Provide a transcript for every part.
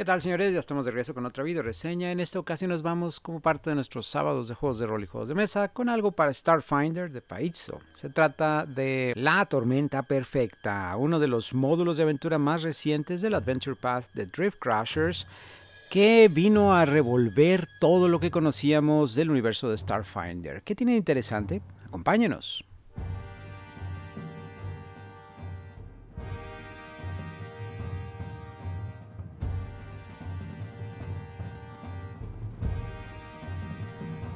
¿Qué tal señores? Ya estamos de regreso con otra video reseña. En esta ocasión nos vamos como parte de nuestros sábados de juegos de rol y juegos de mesa con algo para Starfinder de Paizo. Se trata de La Tormenta Perfecta, uno de los módulos de aventura más recientes del Adventure Path de Drift Crashers que vino a revolver todo lo que conocíamos del universo de Starfinder. ¿Qué tiene interesante? Acompáñenos.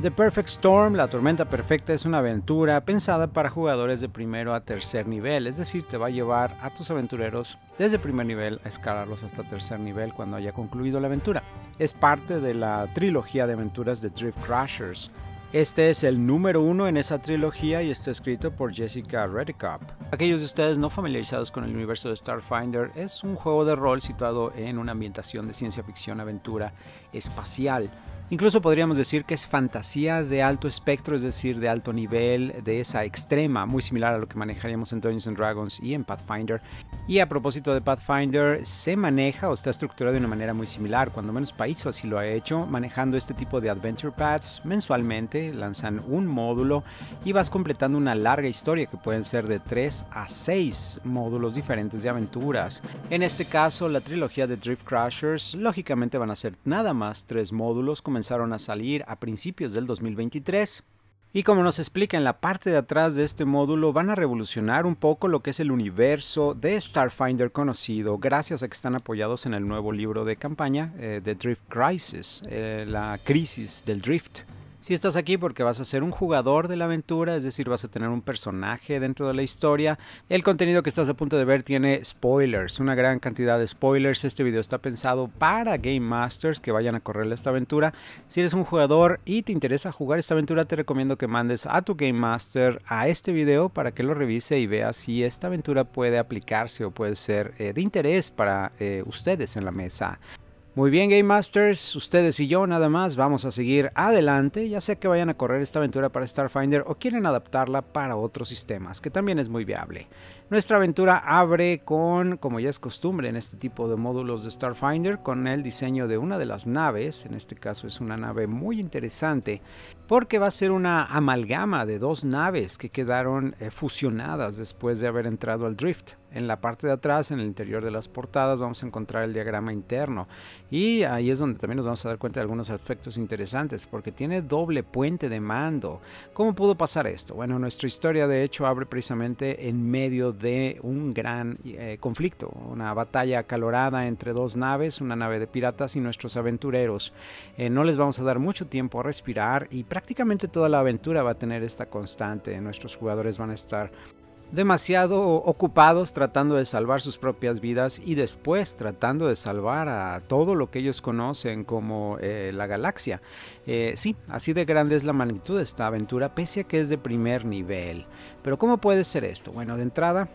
The Perfect Storm, la tormenta perfecta, es una aventura pensada para jugadores de primero a tercer nivel, es decir, te va a llevar a tus aventureros desde primer nivel a escalarlos hasta tercer nivel cuando haya concluido la aventura. Es parte de la trilogía de aventuras de Drift Crashers. Este es el número uno en esa trilogía y está escrito por Jessica redcap Aquellos de ustedes no familiarizados con el universo de Starfinder, es un juego de rol situado en una ambientación de ciencia ficción aventura espacial Incluso podríamos decir que es fantasía de alto espectro, es decir, de alto nivel, de esa extrema, muy similar a lo que manejaríamos en Dungeons Dragons y en Pathfinder. Y a propósito de Pathfinder, se maneja o está estructurado de una manera muy similar, cuando menos Paizo así lo ha hecho, manejando este tipo de adventure paths mensualmente, lanzan un módulo y vas completando una larga historia que pueden ser de 3 a 6 módulos diferentes de aventuras. En este caso, la trilogía de Drift Crashers lógicamente van a ser nada más 3 módulos, comenzando comenzaron a salir a principios del 2023. Y como nos explica en la parte de atrás de este módulo, van a revolucionar un poco lo que es el universo de Starfinder conocido, gracias a que están apoyados en el nuevo libro de campaña The eh, Drift Crisis, eh, la crisis del Drift. Si estás aquí porque vas a ser un jugador de la aventura, es decir, vas a tener un personaje dentro de la historia. El contenido que estás a punto de ver tiene spoilers, una gran cantidad de spoilers. Este video está pensado para Game Masters que vayan a correr esta aventura. Si eres un jugador y te interesa jugar esta aventura, te recomiendo que mandes a tu Game Master a este video para que lo revise y vea si esta aventura puede aplicarse o puede ser eh, de interés para eh, ustedes en la mesa. Muy bien, Game Masters, ustedes y yo nada más vamos a seguir adelante, ya sea que vayan a correr esta aventura para Starfinder o quieren adaptarla para otros sistemas, que también es muy viable. Nuestra aventura abre con, como ya es costumbre en este tipo de módulos de Starfinder, con el diseño de una de las naves, en este caso es una nave muy interesante, porque va a ser una amalgama de dos naves que quedaron eh, fusionadas después de haber entrado al drift. En la parte de atrás, en el interior de las portadas, vamos a encontrar el diagrama interno y ahí es donde también nos vamos a dar cuenta de algunos aspectos interesantes, porque tiene doble puente de mando. ¿Cómo pudo pasar esto? Bueno, nuestra historia de hecho abre precisamente en medio de un gran eh, conflicto, una batalla acalorada entre dos naves, una nave de piratas y nuestros aventureros. Eh, no les vamos a dar mucho tiempo a respirar y prácticamente toda la aventura va a tener esta constante. Nuestros jugadores van a estar demasiado ocupados tratando de salvar sus propias vidas y después tratando de salvar a todo lo que ellos conocen como eh, la galaxia. Eh, sí, así de grande es la magnitud de esta aventura, pese a que es de primer nivel. Pero ¿cómo puede ser esto? Bueno, de entrada,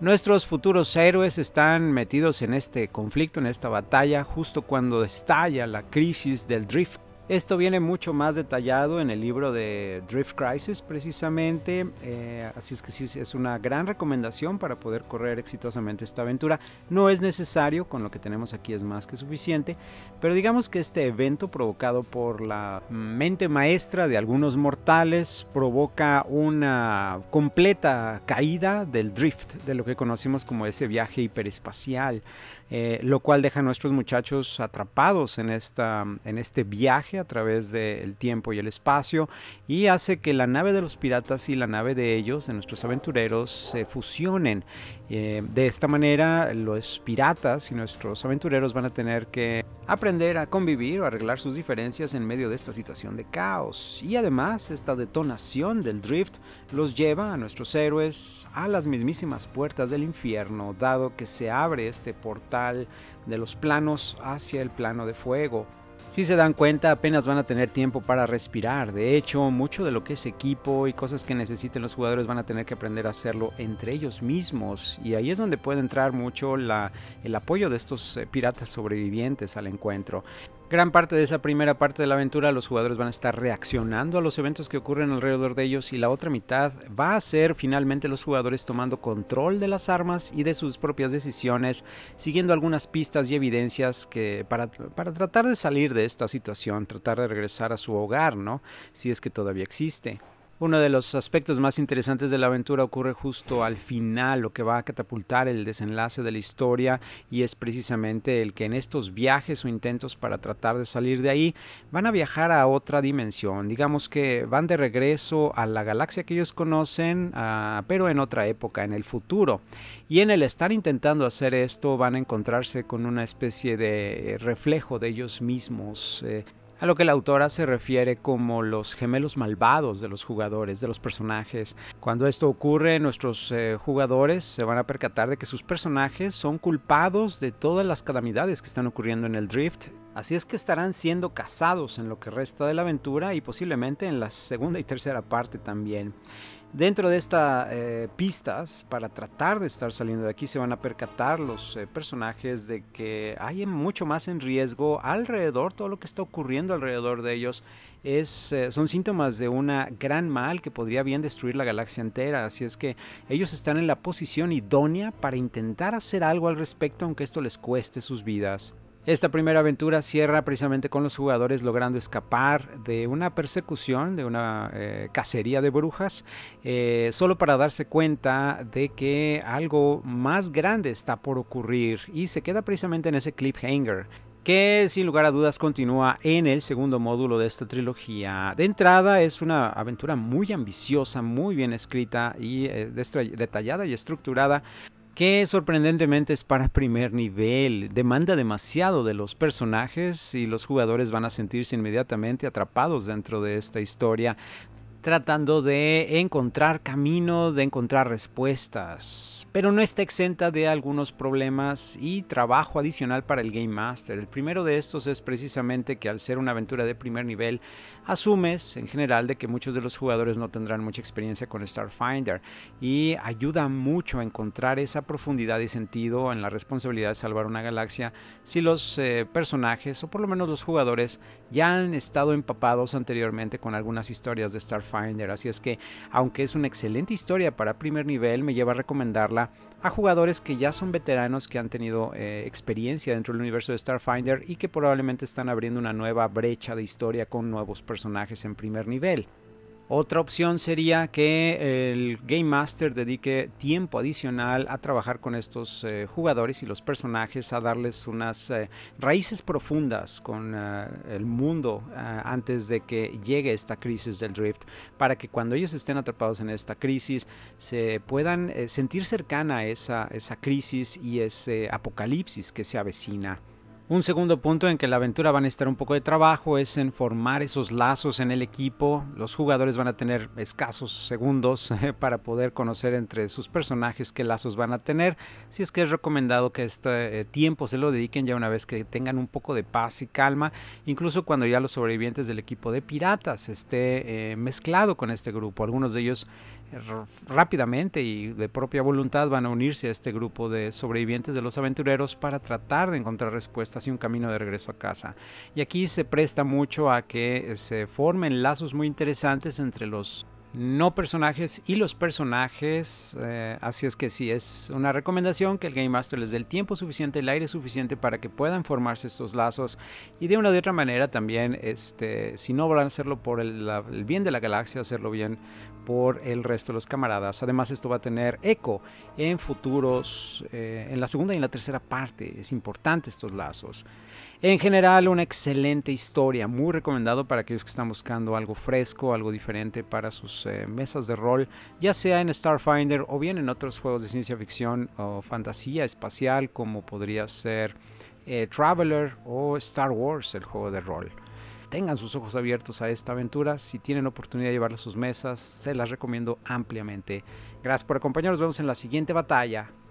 Nuestros futuros héroes están metidos en este conflicto, en esta batalla, justo cuando estalla la crisis del drift, esto viene mucho más detallado en el libro de Drift Crisis precisamente, eh, así es que sí, es una gran recomendación para poder correr exitosamente esta aventura. No es necesario, con lo que tenemos aquí es más que suficiente, pero digamos que este evento provocado por la mente maestra de algunos mortales provoca una completa caída del drift, de lo que conocemos como ese viaje hiperespacial. Eh, lo cual deja a nuestros muchachos atrapados en, esta, en este viaje a través del tiempo y el espacio y hace que la nave de los piratas y la nave de ellos, de nuestros aventureros, se fusionen. Eh, de esta manera los piratas y nuestros aventureros van a tener que aprender a convivir o arreglar sus diferencias en medio de esta situación de caos. Y además esta detonación del drift los lleva a nuestros héroes a las mismísimas puertas del infierno, dado que se abre este portal de los planos hacia el plano de fuego. Si se dan cuenta, apenas van a tener tiempo para respirar. De hecho, mucho de lo que es equipo y cosas que necesiten los jugadores van a tener que aprender a hacerlo entre ellos mismos. Y ahí es donde puede entrar mucho la, el apoyo de estos eh, piratas sobrevivientes al encuentro gran parte de esa primera parte de la aventura los jugadores van a estar reaccionando a los eventos que ocurren alrededor de ellos y la otra mitad va a ser finalmente los jugadores tomando control de las armas y de sus propias decisiones, siguiendo algunas pistas y evidencias que para, para tratar de salir de esta situación, tratar de regresar a su hogar, ¿no? Si es que todavía existe. Uno de los aspectos más interesantes de la aventura ocurre justo al final, lo que va a catapultar el desenlace de la historia y es precisamente el que en estos viajes o intentos para tratar de salir de ahí van a viajar a otra dimensión, digamos que van de regreso a la galaxia que ellos conocen, ah, pero en otra época, en el futuro. Y en el estar intentando hacer esto van a encontrarse con una especie de reflejo de ellos mismos. Eh, a lo que la autora se refiere como los gemelos malvados de los jugadores, de los personajes. Cuando esto ocurre, nuestros eh, jugadores se van a percatar de que sus personajes son culpados de todas las calamidades que están ocurriendo en el Drift Así es que estarán siendo cazados en lo que resta de la aventura y posiblemente en la segunda y tercera parte también. Dentro de estas eh, pistas, para tratar de estar saliendo de aquí, se van a percatar los eh, personajes de que hay mucho más en riesgo alrededor, todo lo que está ocurriendo alrededor de ellos es, eh, son síntomas de una gran mal que podría bien destruir la galaxia entera, así es que ellos están en la posición idónea para intentar hacer algo al respecto, aunque esto les cueste sus vidas. Esta primera aventura cierra precisamente con los jugadores logrando escapar de una persecución, de una eh, cacería de brujas, eh, solo para darse cuenta de que algo más grande está por ocurrir y se queda precisamente en ese cliffhanger que sin lugar a dudas continúa en el segundo módulo de esta trilogía. De entrada es una aventura muy ambiciosa, muy bien escrita y eh, detallada y estructurada, que sorprendentemente es para primer nivel. Demanda demasiado de los personajes y los jugadores van a sentirse inmediatamente atrapados dentro de esta historia tratando de encontrar camino, de encontrar respuestas, pero no está exenta de algunos problemas y trabajo adicional para el Game Master. El primero de estos es precisamente que al ser una aventura de primer nivel, asumes en general de que muchos de los jugadores no tendrán mucha experiencia con Starfinder y ayuda mucho a encontrar esa profundidad y sentido en la responsabilidad de salvar una galaxia si los eh, personajes o por lo menos los jugadores ya han estado empapados anteriormente con algunas historias de Starfinder así es que aunque es una excelente historia para primer nivel, me lleva a recomendarla a jugadores que ya son veteranos, que han tenido eh, experiencia dentro del universo de Starfinder y que probablemente están abriendo una nueva brecha de historia con nuevos personajes en primer nivel. Otra opción sería que el Game Master dedique tiempo adicional a trabajar con estos eh, jugadores y los personajes, a darles unas eh, raíces profundas con eh, el mundo antes de que llegue esta crisis del drift, para que cuando ellos estén atrapados en esta crisis se puedan sentir cercana a esa crisis y ese apocalipsis que se avecina. Un segundo punto en que la aventura va a necesitar un poco de trabajo es en formar esos lazos en el equipo. Los jugadores van a tener escasos segundos eh, para poder conocer entre sus personajes qué lazos van a tener. Si es que es recomendado que este eh, tiempo se lo dediquen ya una vez que tengan un poco de paz y calma, incluso cuando ya los sobrevivientes del equipo de piratas esté eh, mezclado con este grupo. Algunos de ellos rápidamente y de propia voluntad van a unirse a este grupo de sobrevivientes de los aventureros para tratar de encontrar respuestas y un camino de regreso a casa. Y aquí se presta mucho a que se formen lazos muy interesantes entre los no personajes y los personajes. Eh, así es que sí, es una recomendación que el Game Master les dé el tiempo suficiente, el aire suficiente para que puedan formarse estos lazos. Y de una u otra manera también, este, si no van a hacerlo por el, bien de la galaxia, hacerlo bien por el resto de los camaradas. Además, esto va a tener eco en futuros, eh, en la segunda y en la tercera parte. Es importante estos lazos. En general, una excelente historia, muy recomendado para aquellos que están buscando algo fresco, algo diferente para sus eh, mesas de rol, ya sea en Starfinder o bien en otros juegos de ciencia ficción o fantasía espacial como podría ser eh, Traveler o Star Wars, el juego de rol. Tengan sus ojos abiertos a esta aventura, si tienen oportunidad de llevarla a sus mesas, se las recomiendo ampliamente. Gracias por acompañarnos, nos vemos en la siguiente batalla.